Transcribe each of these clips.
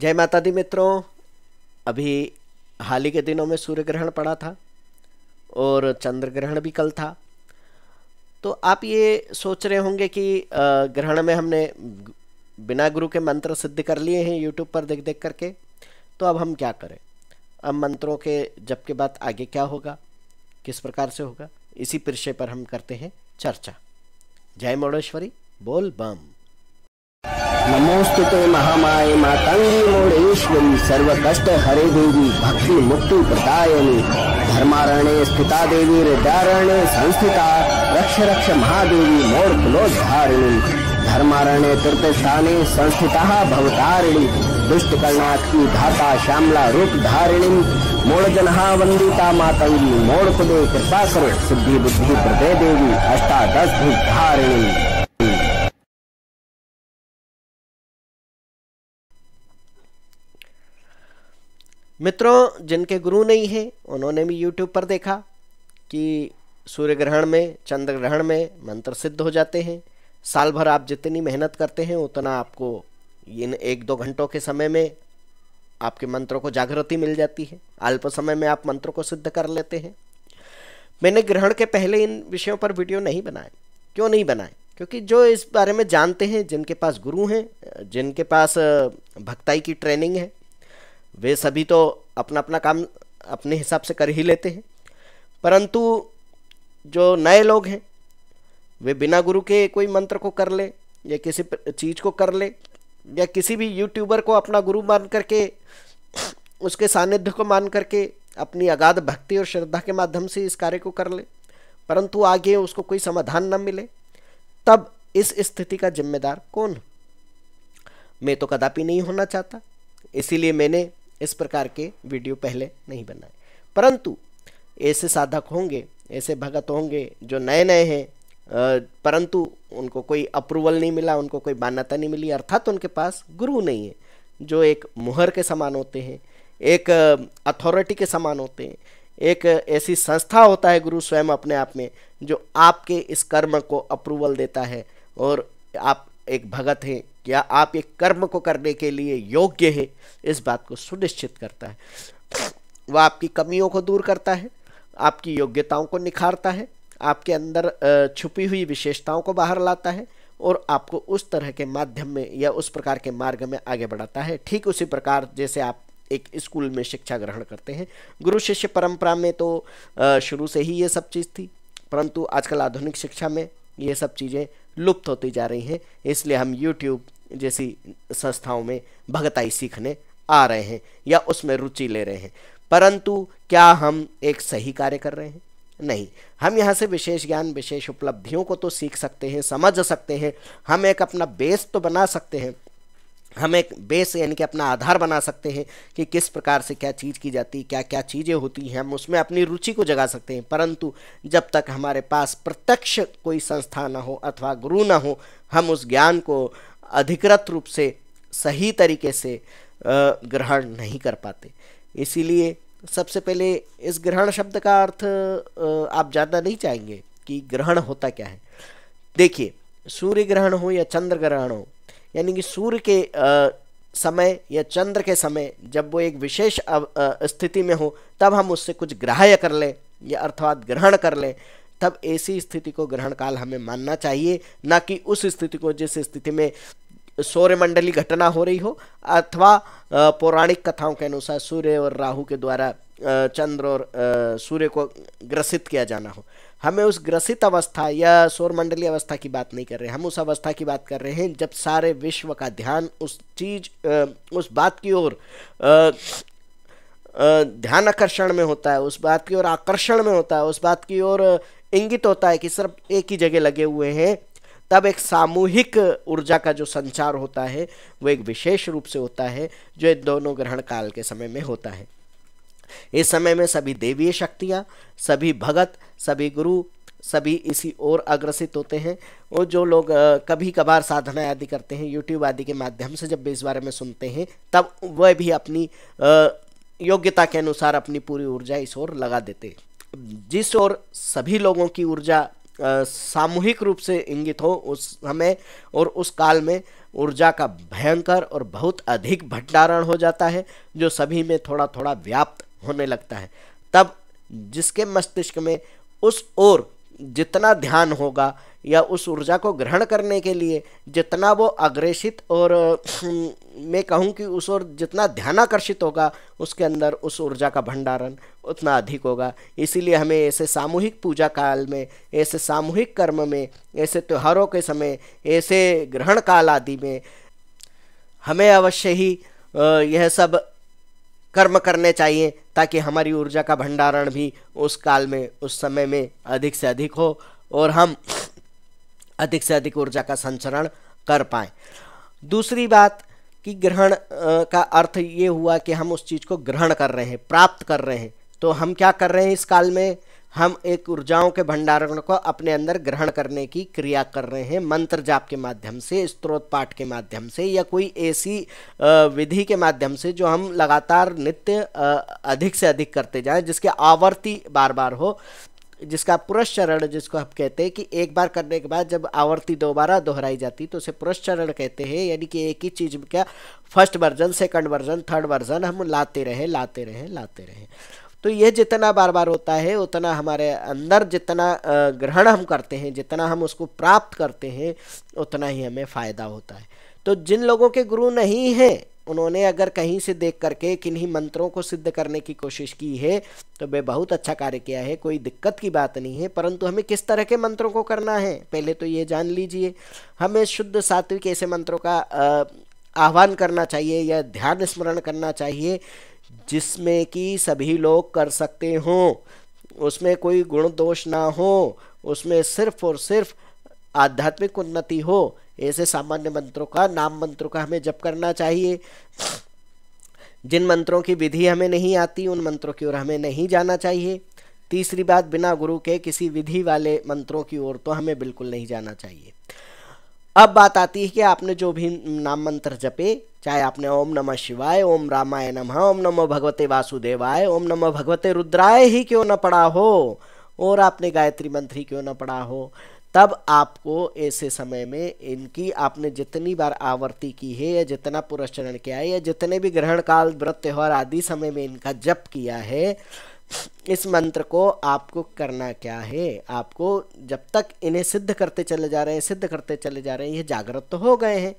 जय माता दी मित्रों अभी हाल ही के दिनों में सूर्य ग्रहण पड़ा था और चंद्र ग्रहण भी कल था तो आप ये सोच रहे होंगे कि ग्रहण में हमने बिना गुरु के मंत्र सिद्ध कर लिए हैं यूट्यूब पर देख देख करके तो अब हम क्या करें अब मंत्रों के जब के बाद आगे क्या होगा किस प्रकार से होगा इसी परिचय पर हम करते हैं चर्चा जय मोड़ेश्वरी बोल बम नमोस्तुते ते मातंगी मातांगी मोड़ेश्वरी सर्व कष्ट हरे देवी भक्ति मुक्ति प्रदायनी धर्मारण्य स्थिता देवी हृदयारण्य संस्थिता रक्ष रक्ष महादेवी मोर कुलोद्धारिणी धर्मारण्य तीर्थ स्थाने संस्थिता भवतारिणी दुष्ट कर्णाथ की धाता श्यामला रूप धारिणी मोड़ जनहा वंदिता मातंगी मोड़ कुदे कृपा करो सिद्धि बुद्धि प्रदय देवी अष्टादश धारिणी मित्रों जिनके गुरु नहीं हैं उन्होंने भी यूट्यूब पर देखा कि सूर्य ग्रहण में चंद्र ग्रहण में मंत्र सिद्ध हो जाते हैं साल भर आप जितनी मेहनत करते हैं उतना आपको इन एक दो घंटों के समय में आपके मंत्रों को जागृति मिल जाती है अल्प समय में आप मंत्रों को सिद्ध कर लेते हैं मैंने ग्रहण के पहले इन विषयों पर वीडियो नहीं बनाए क्यों नहीं बनाए क्योंकि जो इस बारे में जानते हैं जिनके पास गुरु हैं जिनके पास भक्ताई की ट्रेनिंग है वे सभी तो अपना अपना काम अपने हिसाब से कर ही लेते हैं परंतु जो नए लोग हैं वे बिना गुरु के कोई मंत्र को कर ले या किसी चीज़ को कर ले या किसी भी यूट्यूबर को अपना गुरु मान करके उसके सानिध्य को मान करके अपनी अगाध भक्ति और श्रद्धा के माध्यम से इस कार्य को कर ले परंतु आगे उसको कोई समाधान न मिले तब इस स्थिति का जिम्मेदार कौन मैं तो कदापि नहीं होना चाहता इसीलिए मैंने इस प्रकार के वीडियो पहले नहीं बनाए परंतु ऐसे साधक होंगे ऐसे भगत होंगे जो नए नए हैं परंतु उनको कोई अप्रूवल नहीं मिला उनको कोई मान्यता नहीं मिली अर्थात उनके पास गुरु नहीं है जो एक मुहर के समान होते हैं एक अथॉरिटी के समान होते हैं एक ऐसी संस्था होता है गुरु स्वयं अपने आप में जो आपके इस कर्म को अप्रूवल देता है और आप एक भगत हैं या आप एक कर्म को करने के लिए योग्य हैं इस बात को सुनिश्चित करता है वह आपकी कमियों को दूर करता है आपकी योग्यताओं को निखारता है आपके अंदर छुपी हुई विशेषताओं को बाहर लाता है और आपको उस तरह के माध्यम में या उस प्रकार के मार्ग में आगे बढ़ाता है ठीक उसी प्रकार जैसे आप एक स्कूल में शिक्षा ग्रहण करते हैं गुरु शिष्य परंपरा में तो शुरू से ही ये सब चीज़ थी परंतु आजकल आधुनिक शिक्षा में ये सब चीज़ें लुप्त होती जा रही हैं इसलिए हम यूट्यूब जैसी संस्थाओं में भगताई सीखने आ रहे हैं या उसमें रुचि ले रहे हैं परंतु क्या हम एक सही कार्य कर रहे हैं नहीं हम यहाँ से विशेष ज्ञान विशेष उपलब्धियों को तो सीख सकते हैं समझ सकते हैं हम एक अपना बेस तो बना सकते हैं हम एक बेस यानी कि अपना आधार बना सकते हैं कि किस प्रकार से क्या चीज़ की जाती है क्या क्या चीज़ें होती हैं हम उसमें अपनी रुचि को जगा सकते हैं परंतु जब तक हमारे पास प्रत्यक्ष कोई संस्था ना हो अथवा गुरु ना हो हम उस ज्ञान को अधिकृत रूप से सही तरीके से ग्रहण नहीं कर पाते इसीलिए सबसे पहले इस ग्रहण शब्द का अर्थ आप जानना नहीं चाहेंगे कि ग्रहण होता क्या है देखिए सूर्य ग्रहण हो या चंद्र ग्रहण हो यानी कि सूर्य के आ, समय या चंद्र के समय जब वो एक विशेष स्थिति में हो तब हम उससे कुछ ग्राह्य कर लें या अर्थात ग्रहण कर लें तब ऐसी स्थिति को ग्रहण काल हमें मानना चाहिए ना कि उस स्थिति को जिस स्थिति में सौर्यमंडली घटना हो रही हो अथवा पौराणिक कथाओं के अनुसार सूर्य और राहु के द्वारा चंद्र और सूर्य को ग्रसित किया जाना हो हमें उस ग्रसित अवस्था या सौरमंडलीय अवस्था की बात नहीं कर रहे हम उस अवस्था की बात कर रहे हैं जब सारे विश्व का ध्यान उस चीज उस बात की ओर ध्यान आकर्षण में होता है उस बात की ओर आकर्षण में होता है उस बात की ओर इंगित होता है कि सिर्फ एक ही जगह लगे हुए हैं तब एक सामूहिक ऊर्जा का जो संचार होता है वो एक विशेष रूप से होता है जो दोनों ग्रहण काल के समय में होता है इस समय में सभी देवीय शक्तियाँ सभी भगत सभी गुरु सभी इसी ओर अग्रसित होते हैं और जो लोग कभी कभार साधना आदि करते हैं यूट्यूब आदि के माध्यम से जब भी इस बारे में सुनते हैं तब वह भी अपनी योग्यता के अनुसार अपनी पूरी ऊर्जा इस ओर लगा देते जिस ओर सभी लोगों की ऊर्जा सामूहिक रूप से इंगित हो उस समय और उस काल में ऊर्जा का भयंकर और बहुत अधिक भंडारण हो जाता है जो सभी में थोड़ा थोड़ा व्याप्त होने लगता है तब जिसके मस्तिष्क में उस ओर जितना ध्यान होगा या उस ऊर्जा को ग्रहण करने के लिए जितना वो अग्रेषित और हम्म, मैं कहूँ कि उस ओर जितना ध्यान आकर्षित होगा उसके अंदर उस ऊर्जा का भंडारण उतना अधिक होगा इसीलिए हमें ऐसे सामूहिक पूजा काल में ऐसे सामूहिक कर्म में ऐसे त्योहारों के समय ऐसे ग्रहण काल आदि में हमें अवश्य ही यह सब कर्म करने चाहिए ताकि हमारी ऊर्जा का भंडारण भी उस काल में उस समय में अधिक से अधिक हो और हम अधिक से अधिक ऊर्जा का संचरण कर पाएँ दूसरी बात कि ग्रहण का अर्थ ये हुआ कि हम उस चीज़ को ग्रहण कर रहे हैं प्राप्त कर रहे हैं तो हम क्या कर रहे हैं इस काल में हम एक ऊर्जाओं के भंडारण को अपने अंदर ग्रहण करने की क्रिया कर रहे हैं मंत्र जाप के माध्यम से स्त्रोत पाठ के माध्यम से या कोई ऐसी विधि के माध्यम से जो हम लगातार नित्य अधिक से अधिक करते जाएं जिसके आवर्ती बार बार हो जिसका पुरस्चरण जिसको हम कहते हैं कि एक बार करने के बाद जब आवर्ती दोबारा दोहराई जाती तो उसे पुरस्चरण कहते हैं यानी कि एक ही चीज़ क्या first version second version third version हम लाते रहे लाते रहे लाते रहे तो यह जितना बार बार होता है उतना हमारे अंदर जितना ग्रहण हम करते हैं जितना हम उसको प्राप्त करते हैं उतना ही हमें फ़ायदा होता है तो जिन लोगों के गुरु नहीं हैं उन्होंने अगर कहीं से देख करके किन्हीं मंत्रों को सिद्ध करने की कोशिश की है तो वे बहुत अच्छा कार्य किया है कोई दिक्कत की बात नहीं है परंतु हमें किस तरह के मंत्रों को करना है पहले तो ये जान लीजिए हमें शुद्ध सात्विक ऐसे मंत्रों का आह्वान करना चाहिए या ध्यान स्मरण करना चाहिए जिसमें कि सभी लोग कर सकते हों उसमें कोई गुण दोष ना हो उसमें सिर्फ और सिर्फ आध्यात्मिक उन्नति हो ऐसे सामान्य मंत्रों का नाम मंत्रों का हमें जप करना चाहिए जिन मंत्रों की विधि हमें नहीं आती उन मंत्रों की ओर हमें नहीं जाना चाहिए तीसरी बात बिना गुरु के किसी विधि वाले मंत्रों की ओर तो हमें बिल्कुल नहीं जाना चाहिए अब बात आती है कि आपने जो भी नाम मंत्र जपे चाहे आपने ओम नमः शिवाय ओम रामाय नमः ओम नमो भगवते वासुदेवाय ओम नमो भगवते रुद्राय ही क्यों न पढ़ा हो और आपने गायत्री मंत्र ही क्यों न पढ़ा हो तब आपको ऐसे समय में इनकी आपने जितनी बार आवृत्ति की है या जितना पुरस्चरण किया है या जितने भी ग्रहण काल व्रत त्यौहार आदि समय में इनका जप किया है इस मंत्र को आपको करना क्या है आपको जब तक इन्हें सिद्ध करते चले जा रहे हैं सिद्ध करते चले जा रहे हैं ये जागृत तो हो गए हैं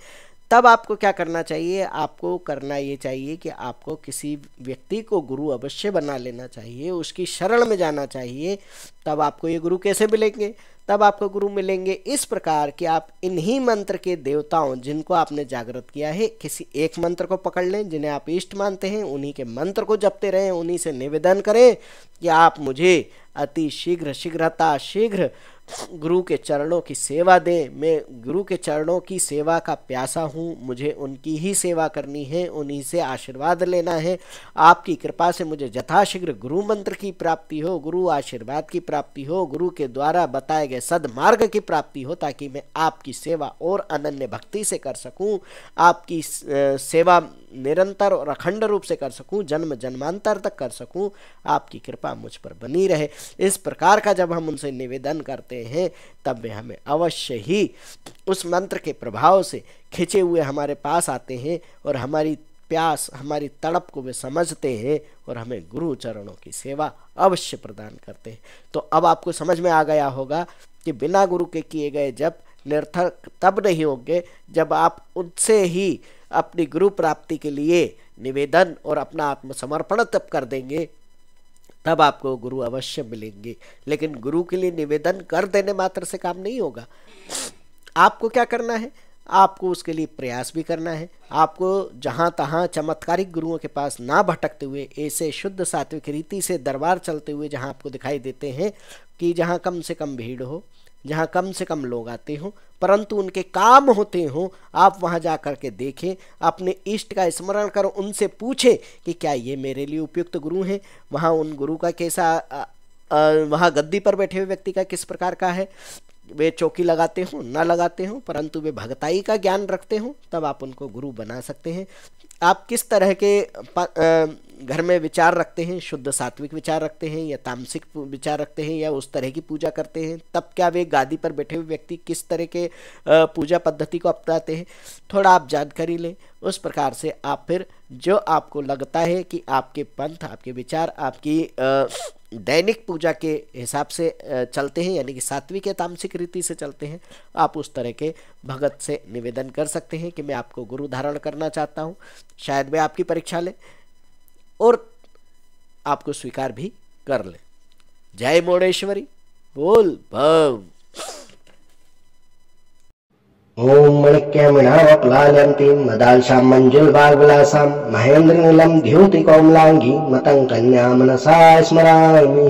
तब आपको क्या करना चाहिए आपको करना ये चाहिए कि आपको किसी व्यक्ति को गुरु अवश्य बना लेना चाहिए उसकी शरण में जाना चाहिए तब आपको ये गुरु कैसे मिलेंगे तब आपको गुरु मिलेंगे इस प्रकार कि आप इन्हीं मंत्र के देवताओं जिनको आपने जागृत किया है किसी एक मंत्र को पकड़ लें जिन्हें आप इष्ट मानते हैं उन्हीं के मंत्र को जपते रहें उन्हीं से निवेदन करें कि आप मुझे अति शीघ्र शीघ्रता शीघ्र गुरु के चरणों की सेवा दें मैं गुरु के चरणों की सेवा का प्यासा हूँ मुझे उनकी ही सेवा करनी है उन्हीं से आशीर्वाद लेना है आपकी कृपा से मुझे यथाशीघ्र गुरु मंत्र की प्राप्ति हो गुरु आशीर्वाद की प्राप्ति हो गुरु के द्वारा बताए गए सदमार्ग की प्राप्ति हो ताकि मैं आपकी सेवा और अनन्य भक्ति से कर सकूँ आपकी सेवा निरंतर और अखंड रूप से कर सकूं जन्म जन्मांतर तक कर सकूं आपकी कृपा मुझ पर बनी रहे इस प्रकार का जब हम उनसे निवेदन करते हैं तब वे हमें अवश्य ही उस मंत्र के प्रभाव से खिंचे हुए हमारे पास आते हैं और हमारी प्यास हमारी तड़प को वे समझते हैं और हमें गुरु चरणों की सेवा अवश्य प्रदान करते हैं तो अब आपको समझ में आ गया होगा कि बिना गुरु के किए गए जब निर्थक तब नहीं होंगे जब आप उनसे ही अपनी गुरु प्राप्ति के लिए निवेदन और अपना आत्मसमर्पण तब कर देंगे तब आपको गुरु अवश्य मिलेंगे लेकिन गुरु के लिए निवेदन कर देने मात्र से काम नहीं होगा आपको क्या करना है आपको उसके लिए प्रयास भी करना है आपको जहाँ तहाँ चमत्कारिक गुरुओं के पास ना भटकते हुए ऐसे शुद्ध सात्विक रीति से दरबार चलते हुए जहाँ आपको दिखाई देते हैं कि जहाँ कम से कम भीड़ हो जहाँ कम से कम लोग आते हों परंतु उनके काम होते हों आप वहाँ जा कर के देखें अपने इष्ट का स्मरण करो उनसे पूछें कि क्या ये मेरे लिए उपयुक्त गुरु हैं वहाँ उन गुरु का कैसा वहाँ गद्दी पर बैठे हुए व्यक्ति का किस प्रकार का है वे चौकी लगाते हों ना लगाते हों परंतु वे भगताई का ज्ञान रखते हों तब आप उनको गुरु बना सकते हैं आप किस तरह के घर में विचार रखते हैं शुद्ध सात्विक विचार रखते हैं या तामसिक विचार रखते हैं या उस तरह की पूजा करते हैं तब क्या वे गादी पर बैठे हुए व्यक्ति किस तरह के पूजा पद्धति को अपनाते हैं थोड़ा आप जानकारी लें उस प्रकार से आप फिर जो आपको लगता है कि आपके पंथ आपके विचार आपकी दैनिक पूजा के हिसाब से चलते हैं यानी कि सात्विक या तामसिक रीति से चलते हैं आप उस तरह के भगत से निवेदन कर सकते हैं कि मैं आपको गुरु धारण करना चाहता हूँ शायद मैं आपकी परीक्षा लें और आपको स्वीकार भी कर ले जय मोड़ेश्वरी बोल भव ओम मणिक्यमिणावक लालंतीं मदाल्शां मञ्जुलभागविलासां महेन्द्रनीलं द्योतिकौमलाङ्गीं मतं कन्या मनसा स्मरामि